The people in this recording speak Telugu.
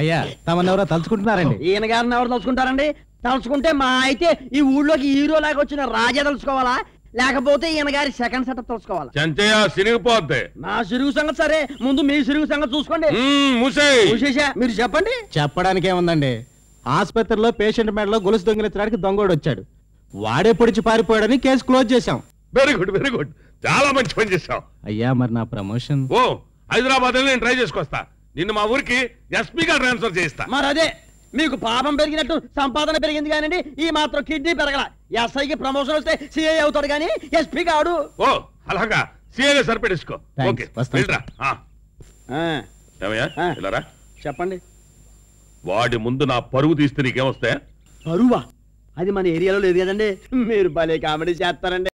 అయ్యా తమను ఎవరో తలుచుకుంటున్నారండి ఈయన గారిని ఎవరు తలుచుకుంటారండి తలుచుకుంటే మా అయితే ఈ ఊళ్ళోకి హీరో లాగా వచ్చిన రాజా తలుచుకోవాలా లేకపోతే ఈయన గారి సెకండ్ సెటప్ తలుసుకోవాలి చెంచయ్య సిరిగిపోద్ది నా సిరుగు సంగతి సరే ముందు మీ సిరుగు సంగతి చూసుకోండి మీరు చెప్పండి చెప్పడానికి ఏముందండి ఆసుపత్రిలో పేషెంట్ మెడలో గొలుసు దొంగిలించడానికి దొంగోడు వచ్చాడు వాడే పొడిచి పారిపోయాడని కేసు క్లోజ్ చేశాం వెరీ గుడ్ వెరీ గుడ్ చాలా మంచి పని చేశాం అయ్యా మరి నా ప్రమోషన్ ఓ హైదరాబాద్ నేను ట్రై చేసుకొస్తా నిన్ను మా ఊరికి ఎస్పీగా ట్రాన్స్ఫర్ చేయిస్తా మరి అదే మీకు పాపం పెరిగినట్టు సంపాదన పెరిగింది కానీ ఈ మాత్రం కిడ్నీ పెరగల ఎస్ఐకి ప్రమోషన్ వస్తే సిఐ అవుతాడు కానీ ఎస్పీ కాడు ఓ అలాగా సిఐ సరిపెట్టేసుకో ఓకే చెప్పండి వాడి ముందు నా పరువు తీస్తే నీకేమొస్తే పరువా అది మన ఏరియాలో లేదు కదండి మీరు భలే కామెడీ చేస్తారండి